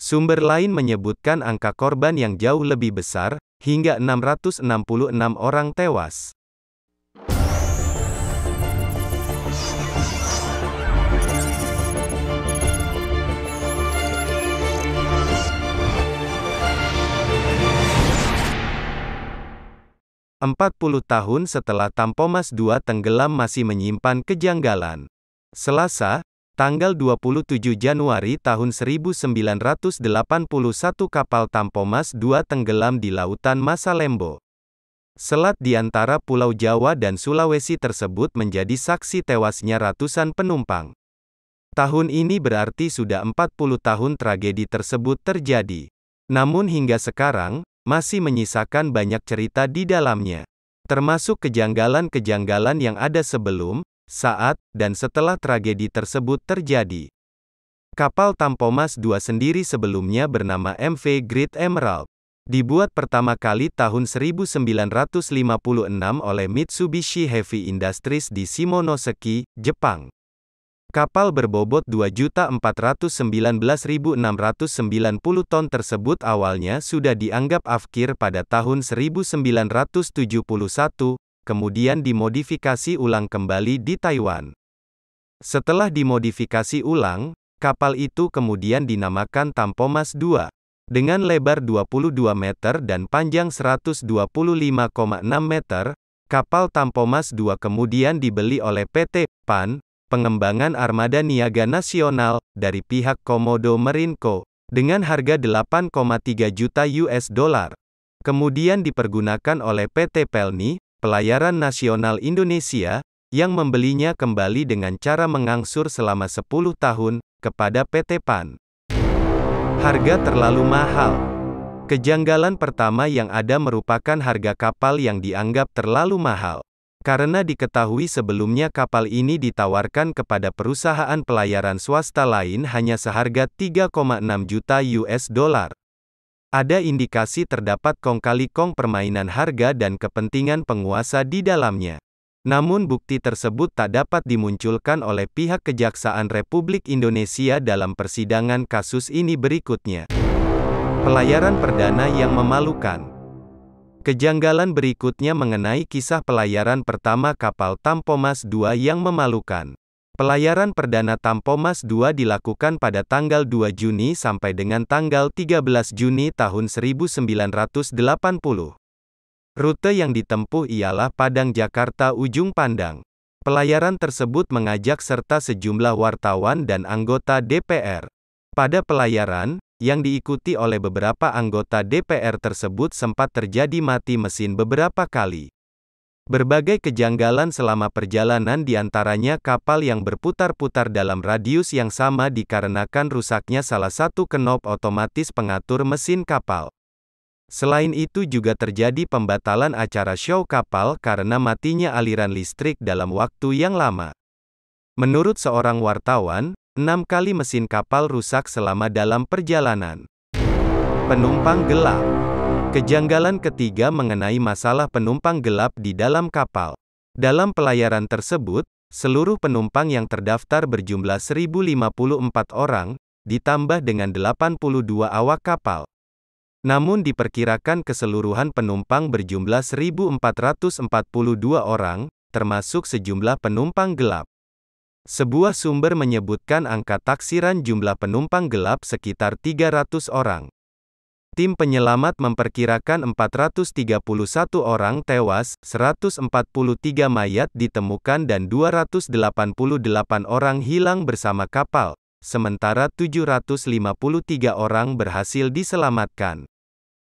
Sumber lain menyebutkan angka korban yang jauh lebih besar, hingga 666 orang tewas. Empat puluh tahun setelah Tampomas II tenggelam masih menyimpan kejanggalan. Selasa, tanggal 27 Januari tahun 1981 kapal Tampomas II tenggelam di lautan Masalembo. Selat di antara Pulau Jawa dan Sulawesi tersebut menjadi saksi tewasnya ratusan penumpang. Tahun ini berarti sudah 40 tahun tragedi tersebut terjadi. Namun hingga sekarang, masih menyisakan banyak cerita di dalamnya. Termasuk kejanggalan-kejanggalan yang ada sebelum, saat, dan setelah tragedi tersebut terjadi. Kapal Tampomas II sendiri sebelumnya bernama MV Great Emerald. Dibuat pertama kali tahun 1956 oleh Mitsubishi Heavy Industries di Shimonoseki, Jepang. Kapal berbobot 2.419.690 ton tersebut awalnya sudah dianggap afkir pada tahun 1971, kemudian dimodifikasi ulang kembali di Taiwan. Setelah dimodifikasi ulang, kapal itu kemudian dinamakan Tampomas 2, dengan lebar 22 meter dan panjang 125,6 meter, kapal Tampomas 2 kemudian dibeli oleh PT PAN, pengembangan armada niaga nasional, dari pihak Komodo Merinko, dengan harga 8,3 juta US dollar. Kemudian dipergunakan oleh PT Pelni, Pelayaran Nasional Indonesia, yang membelinya kembali dengan cara mengangsur selama 10 tahun, kepada PT PAN. Harga terlalu mahal. Kejanggalan pertama yang ada merupakan harga kapal yang dianggap terlalu mahal. Karena diketahui sebelumnya kapal ini ditawarkan kepada perusahaan pelayaran swasta lain hanya seharga 3,6 juta US dollar. Ada indikasi terdapat kong-kali-kong permainan harga dan kepentingan penguasa di dalamnya. Namun bukti tersebut tak dapat dimunculkan oleh pihak Kejaksaan Republik Indonesia dalam persidangan kasus ini berikutnya. Pelayaran perdana yang memalukan. Kejanggalan berikutnya mengenai kisah pelayaran pertama kapal Tampomas II yang memalukan. Pelayaran perdana Tampomas II dilakukan pada tanggal 2 Juni sampai dengan tanggal 13 Juni tahun 1980. Rute yang ditempuh ialah Padang Jakarta Ujung Pandang. Pelayaran tersebut mengajak serta sejumlah wartawan dan anggota DPR. Pada pelayaran, yang diikuti oleh beberapa anggota DPR tersebut sempat terjadi mati mesin beberapa kali. Berbagai kejanggalan selama perjalanan diantaranya kapal yang berputar-putar dalam radius yang sama dikarenakan rusaknya salah satu kenop otomatis pengatur mesin kapal. Selain itu juga terjadi pembatalan acara show kapal karena matinya aliran listrik dalam waktu yang lama. Menurut seorang wartawan, enam kali mesin kapal rusak selama dalam perjalanan. Penumpang gelap Kejanggalan ketiga mengenai masalah penumpang gelap di dalam kapal. Dalam pelayaran tersebut, seluruh penumpang yang terdaftar berjumlah 1054 orang, ditambah dengan 82 awak kapal. Namun diperkirakan keseluruhan penumpang berjumlah 1442 orang, termasuk sejumlah penumpang gelap. Sebuah sumber menyebutkan angka taksiran jumlah penumpang gelap sekitar 300 orang. Tim penyelamat memperkirakan 431 orang tewas, 143 mayat ditemukan dan 288 orang hilang bersama kapal, sementara 753 orang berhasil diselamatkan.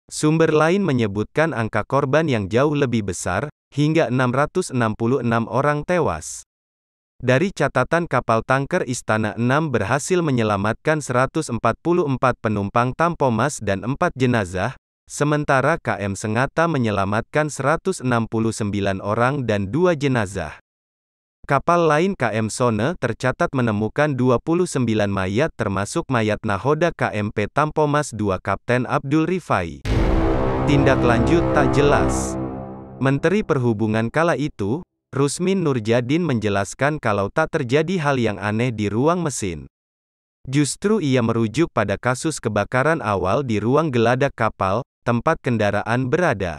Sumber lain menyebutkan angka korban yang jauh lebih besar, hingga 666 orang tewas. Dari catatan kapal tanker Istana 6 berhasil menyelamatkan 144 penumpang Tampomas dan 4 jenazah, sementara KM Sengata menyelamatkan 169 orang dan 2 jenazah. Kapal lain KM Sone tercatat menemukan 29 mayat termasuk mayat nahoda KMP Tampomas 2 Kapten Abdul Rifai. Tindak lanjut tak jelas. Menteri Perhubungan kala itu, Rusmin Nurjadin menjelaskan kalau tak terjadi hal yang aneh di ruang mesin. Justru ia merujuk pada kasus kebakaran awal di ruang geladak kapal, tempat kendaraan berada.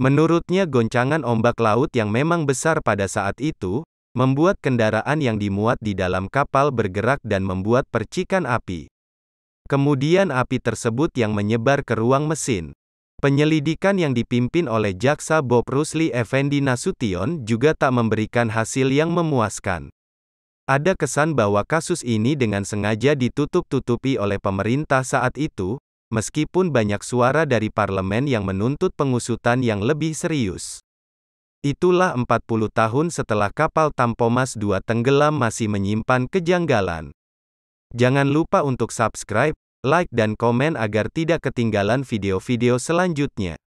Menurutnya goncangan ombak laut yang memang besar pada saat itu, membuat kendaraan yang dimuat di dalam kapal bergerak dan membuat percikan api. Kemudian api tersebut yang menyebar ke ruang mesin. Penyelidikan yang dipimpin oleh Jaksa Bob Rusli Effendi Nasution juga tak memberikan hasil yang memuaskan. Ada kesan bahwa kasus ini dengan sengaja ditutup-tutupi oleh pemerintah saat itu, meskipun banyak suara dari parlemen yang menuntut pengusutan yang lebih serius. Itulah 40 tahun setelah kapal Tampomas 2 tenggelam masih menyimpan kejanggalan. Jangan lupa untuk subscribe, like dan komen agar tidak ketinggalan video-video selanjutnya.